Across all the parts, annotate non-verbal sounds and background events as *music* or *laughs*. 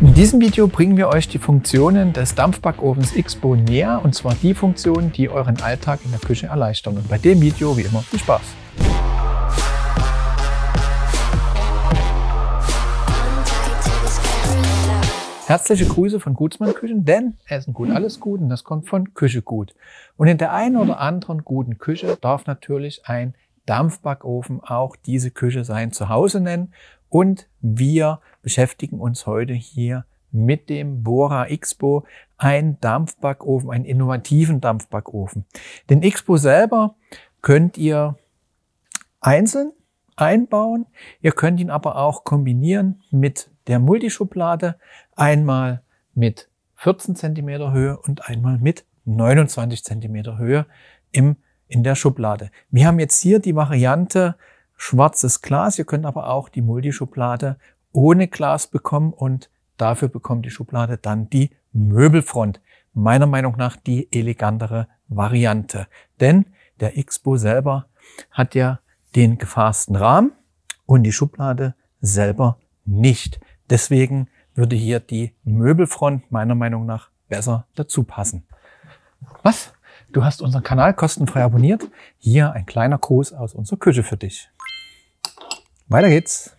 In diesem Video bringen wir euch die Funktionen des Dampfbackofens Xbo näher und zwar die Funktionen, die euren Alltag in der Küche erleichtern. Und bei dem Video wie immer viel Spaß! Herzliche Grüße von Gutsmann Küchen, denn Essen gut, alles gut und das kommt von Küche gut. Und in der einen oder anderen guten Küche darf natürlich ein Dampfbackofen auch diese Küche sein Zuhause nennen. Und wir beschäftigen uns heute hier mit dem Bora Expo, ein Dampfbackofen, einen innovativen Dampfbackofen. Den Expo selber könnt ihr einzeln einbauen. Ihr könnt ihn aber auch kombinieren mit der Multischublade, einmal mit 14 cm Höhe und einmal mit 29 cm Höhe im, in der Schublade. Wir haben jetzt hier die Variante schwarzes Glas. Ihr könnt aber auch die Multischublade ohne Glas bekommen und dafür bekommt die Schublade dann die Möbelfront. Meiner Meinung nach die elegantere Variante. Denn der Expo selber hat ja den gefassten Rahmen und die Schublade selber nicht. Deswegen würde hier die Möbelfront meiner Meinung nach besser dazu passen. Was? Du hast unseren Kanal kostenfrei abonniert. Hier ein kleiner Gruß aus unserer Küche für dich. Weiter geht's.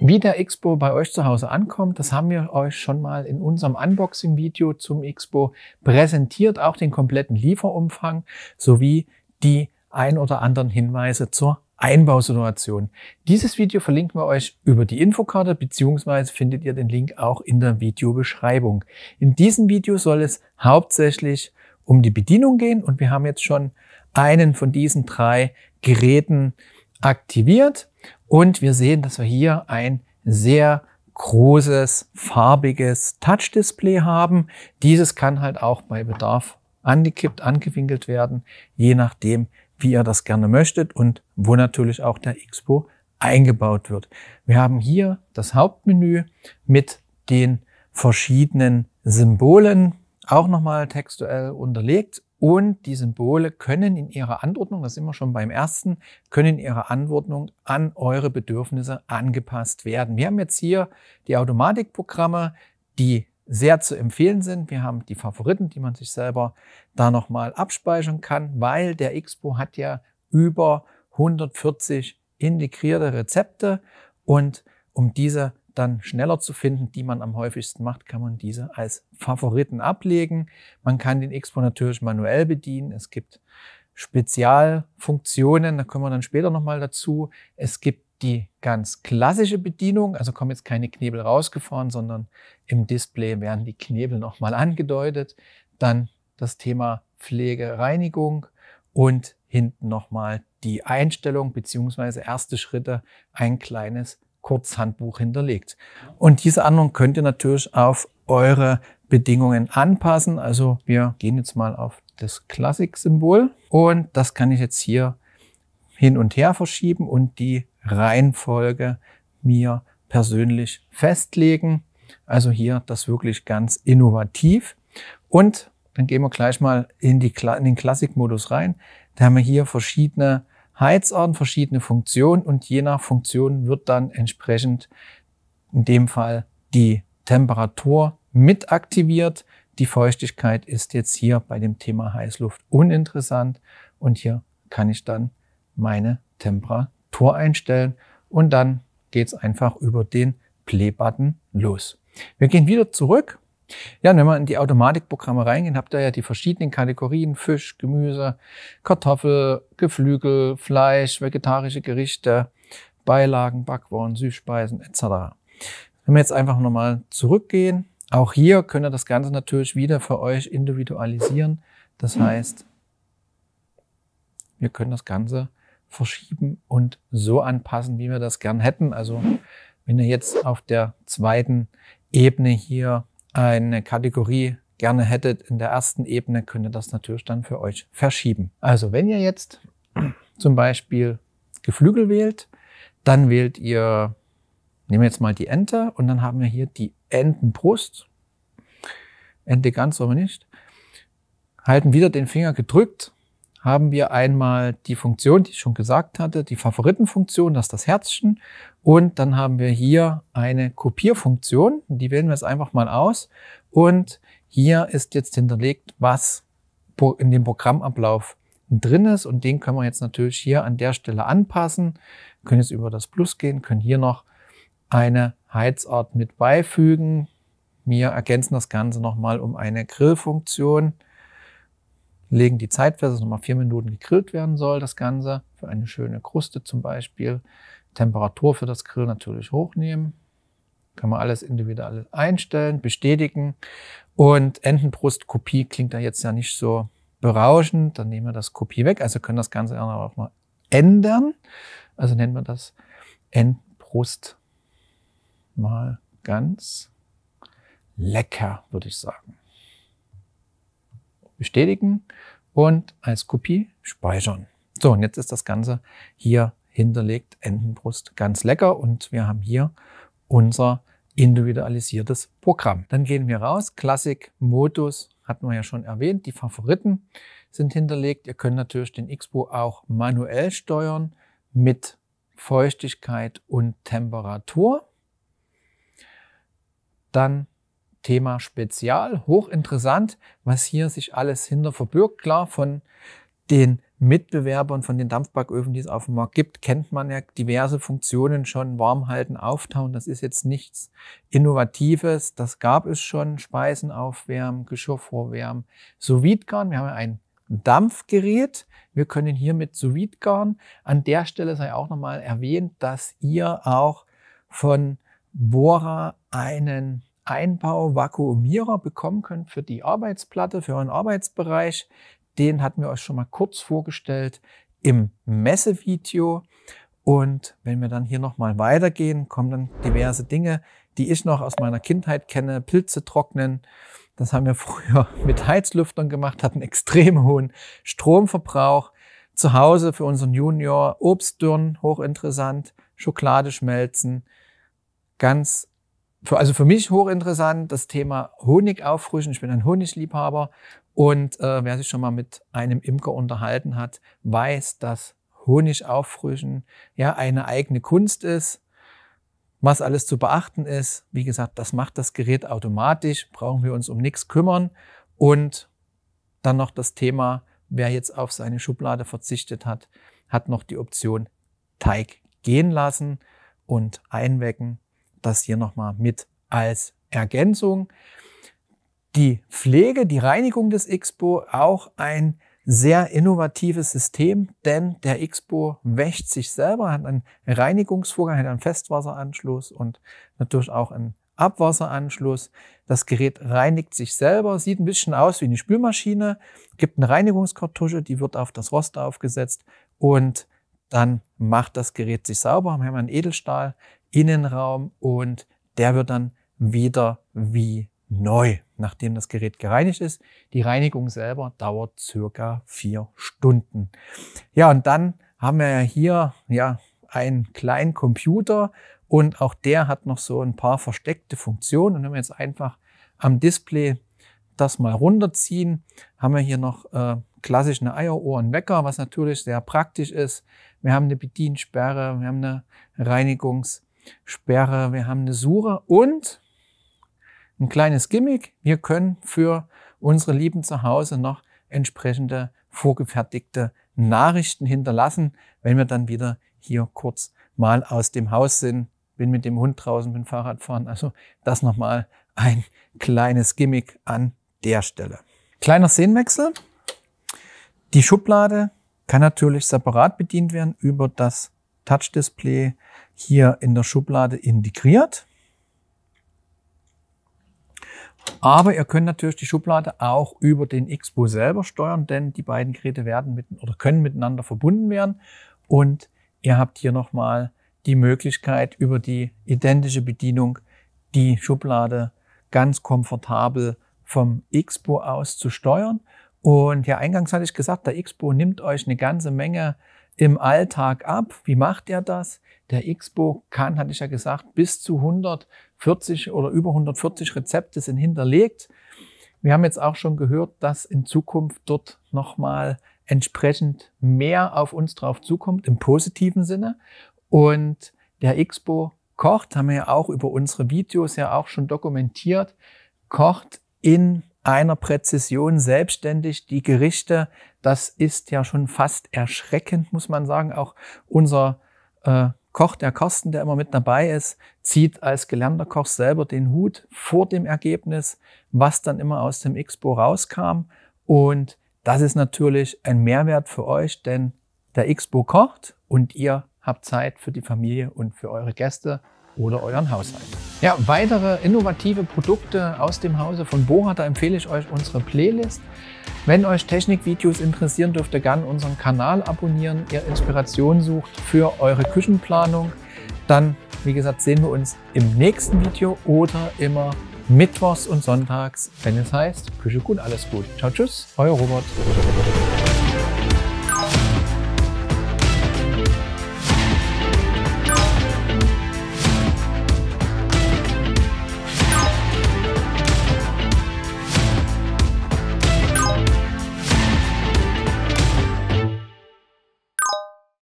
Wie der Expo bei euch zu Hause ankommt, das haben wir euch schon mal in unserem Unboxing-Video zum Expo präsentiert. Auch den kompletten Lieferumfang sowie die ein oder anderen Hinweise zur Einbausituation. Dieses Video verlinken wir euch über die Infokarte beziehungsweise findet ihr den Link auch in der Videobeschreibung. In diesem Video soll es hauptsächlich um die Bedienung gehen und wir haben jetzt schon einen von diesen drei Geräten aktiviert und wir sehen, dass wir hier ein sehr großes farbiges Touch-Display haben. Dieses kann halt auch bei Bedarf angekippt, angewinkelt werden, je nachdem, wie ihr das gerne möchtet und wo natürlich auch der Expo eingebaut wird. Wir haben hier das Hauptmenü mit den verschiedenen Symbolen, auch nochmal textuell unterlegt. Und die Symbole können in ihrer Anordnung, das sind wir schon beim ersten, können in ihrer Anordnung an eure Bedürfnisse angepasst werden. Wir haben jetzt hier die Automatikprogramme, die sehr zu empfehlen sind. Wir haben die Favoriten, die man sich selber da nochmal abspeichern kann, weil der Expo hat ja über 140 integrierte Rezepte und um diese dann schneller zu finden, die man am häufigsten macht, kann man diese als Favoriten ablegen. Man kann den Expo natürlich manuell bedienen. Es gibt Spezialfunktionen, da kommen wir dann später nochmal dazu. Es gibt die ganz klassische Bedienung, also kommen jetzt keine Knebel rausgefahren, sondern im Display werden die Knebel nochmal angedeutet. Dann das Thema Pflege, Reinigung und hinten nochmal die Einstellung bzw. erste Schritte, ein kleines Kurzhandbuch hinterlegt. Und diese anderen könnt ihr natürlich auf eure Bedingungen anpassen. Also wir gehen jetzt mal auf das Klassik-Symbol und das kann ich jetzt hier hin und her verschieben und die Reihenfolge mir persönlich festlegen. Also hier das wirklich ganz innovativ. Und dann gehen wir gleich mal in, die, in den Klassikmodus rein. Da haben wir hier verschiedene Heizarten, verschiedene Funktionen und je nach Funktion wird dann entsprechend in dem Fall die Temperatur mit aktiviert. Die Feuchtigkeit ist jetzt hier bei dem Thema Heißluft uninteressant und hier kann ich dann meine Temperatur Tor einstellen und dann geht es einfach über den Play-Button los. Wir gehen wieder zurück. Ja, und wenn wir in die Automatikprogramme reingehen, habt ihr ja die verschiedenen Kategorien Fisch, Gemüse, Kartoffel, Geflügel, Fleisch, vegetarische Gerichte, Beilagen, Backwaren, Süßspeisen etc. Wenn wir jetzt einfach nochmal zurückgehen, auch hier könnt ihr das Ganze natürlich wieder für euch individualisieren. Das heißt, wir können das Ganze verschieben und so anpassen, wie wir das gern hätten. Also wenn ihr jetzt auf der zweiten Ebene hier eine Kategorie gerne hättet, in der ersten Ebene könnt ihr das natürlich dann für euch verschieben. Also wenn ihr jetzt *clears throat* zum Beispiel Geflügel wählt, dann wählt ihr, nehmen wir jetzt mal die Ente und dann haben wir hier die Entenbrust. Ente ganz, aber nicht. Halten wieder den Finger gedrückt haben wir einmal die Funktion, die ich schon gesagt hatte, die Favoritenfunktion, das ist das Herzchen. Und dann haben wir hier eine Kopierfunktion, die wählen wir jetzt einfach mal aus. Und hier ist jetzt hinterlegt, was in dem Programmablauf drin ist. Und den können wir jetzt natürlich hier an der Stelle anpassen. Wir können jetzt über das Plus gehen, können hier noch eine Heizart mit beifügen. Wir ergänzen das Ganze nochmal um eine Grillfunktion. funktion legen die Zeit fest, dass nochmal vier Minuten gegrillt werden soll, das Ganze, für eine schöne Kruste zum Beispiel. Temperatur für das Grill natürlich hochnehmen. Kann man alles individuell einstellen, bestätigen. Und Entenbrustkopie klingt da jetzt ja nicht so berauschend. Dann nehmen wir das Kopie weg, also können das Ganze auch mal ändern. Also nennen wir das Entenbrust mal ganz lecker, würde ich sagen bestätigen und als Kopie speichern. So, und jetzt ist das Ganze hier hinterlegt, Entenbrust, ganz lecker. Und wir haben hier unser individualisiertes Programm. Dann gehen wir raus, Klassik, Modus, hatten wir ja schon erwähnt, die Favoriten sind hinterlegt. Ihr könnt natürlich den Xbo auch manuell steuern mit Feuchtigkeit und Temperatur. Dann Thema Spezial. Hochinteressant, was hier sich alles hinter verbirgt. Klar, von den Mitbewerbern, von den Dampfbacköfen, die es auf dem Markt gibt, kennt man ja diverse Funktionen schon. Warm halten, auftauen, das ist jetzt nichts Innovatives. Das gab es schon. Speisen aufwärmen, Geschirr vorwärmen, sous Wir haben ja ein Dampfgerät. Wir können hier mit sous An der Stelle sei auch nochmal erwähnt, dass ihr auch von Bora einen Einbau-Vakuumierer bekommen könnt für die Arbeitsplatte, für euren Arbeitsbereich. Den hatten wir euch schon mal kurz vorgestellt im Messevideo. Und wenn wir dann hier nochmal weitergehen, kommen dann diverse Dinge, die ich noch aus meiner Kindheit kenne. Pilze trocknen. Das haben wir *laughs* früher mit Heizlüftern gemacht, hatten extrem hohen Stromverbrauch. Zu Hause für unseren Junior Obstdürren, hochinteressant. Schokolade schmelzen. Ganz für, also für mich hochinteressant das Thema Honig auffrischen. Ich bin ein Honigliebhaber und äh, wer sich schon mal mit einem Imker unterhalten hat, weiß, dass Honig auffrischen ja eine eigene Kunst ist. Was alles zu beachten ist, wie gesagt, das macht das Gerät automatisch, brauchen wir uns um nichts kümmern. Und dann noch das Thema, wer jetzt auf seine Schublade verzichtet hat, hat noch die Option Teig gehen lassen und einwecken das hier nochmal mit als Ergänzung. Die Pflege, die Reinigung des Expo, auch ein sehr innovatives System, denn der Expo wäscht sich selber, hat einen Reinigungsvorgang, hat einen Festwasseranschluss und natürlich auch einen Abwasseranschluss. Das Gerät reinigt sich selber, sieht ein bisschen aus wie eine Spülmaschine, gibt eine Reinigungskartusche, die wird auf das Rost aufgesetzt und dann macht das Gerät sich sauber. Wir haben einen Edelstahl Innenraum und der wird dann wieder wie neu, nachdem das Gerät gereinigt ist. Die Reinigung selber dauert circa vier Stunden. Ja, und dann haben wir ja hier ja, einen kleinen Computer und auch der hat noch so ein paar versteckte Funktionen. Und wenn wir jetzt einfach am Display das mal runterziehen, haben wir hier noch äh, klassisch eine Eieruhrenwecker, was natürlich sehr praktisch ist. Wir haben eine Bediensperre, wir haben eine Reinigungs- Sperre, wir haben eine Suche und ein kleines Gimmick. Wir können für unsere Lieben zu Hause noch entsprechende vorgefertigte Nachrichten hinterlassen, wenn wir dann wieder hier kurz mal aus dem Haus sind. Bin mit dem Hund draußen, bin Fahrrad fahren. Also das nochmal ein kleines Gimmick an der Stelle. Kleiner Szenenwechsel. Die Schublade kann natürlich separat bedient werden über das Touch-Display hier in der Schublade integriert. Aber ihr könnt natürlich die Schublade auch über den Xbo selber steuern, denn die beiden Geräte werden mit, oder können miteinander verbunden werden. Und ihr habt hier nochmal die Möglichkeit, über die identische Bedienung die Schublade ganz komfortabel vom Xbo aus zu steuern. Und ja, eingangs hatte ich gesagt, der Xbo nimmt euch eine ganze Menge im Alltag ab? Wie macht er das? Der Xbo kann, hatte ich ja gesagt, bis zu 140 oder über 140 Rezepte sind hinterlegt. Wir haben jetzt auch schon gehört, dass in Zukunft dort nochmal entsprechend mehr auf uns drauf zukommt, im positiven Sinne. Und der Xbo kocht, haben wir ja auch über unsere Videos ja auch schon dokumentiert, kocht in einer Präzision selbstständig die Gerichte. Das ist ja schon fast erschreckend, muss man sagen. Auch unser äh, Koch, der Carsten, der immer mit dabei ist, zieht als gelernter Koch selber den Hut vor dem Ergebnis, was dann immer aus dem Expo rauskam. Und das ist natürlich ein Mehrwert für euch, denn der Expo kocht und ihr habt Zeit für die Familie und für eure Gäste oder euren Haushalt. Ja, weitere innovative Produkte aus dem Hause von Boha, da empfehle ich euch unsere Playlist. Wenn euch Technikvideos interessieren, dürft ihr gerne unseren Kanal abonnieren, ihr Inspiration sucht für eure Küchenplanung. Dann, wie gesagt, sehen wir uns im nächsten Video oder immer mittwochs und sonntags, wenn es heißt, Küche gut, alles gut. Ciao, tschüss, euer Robert.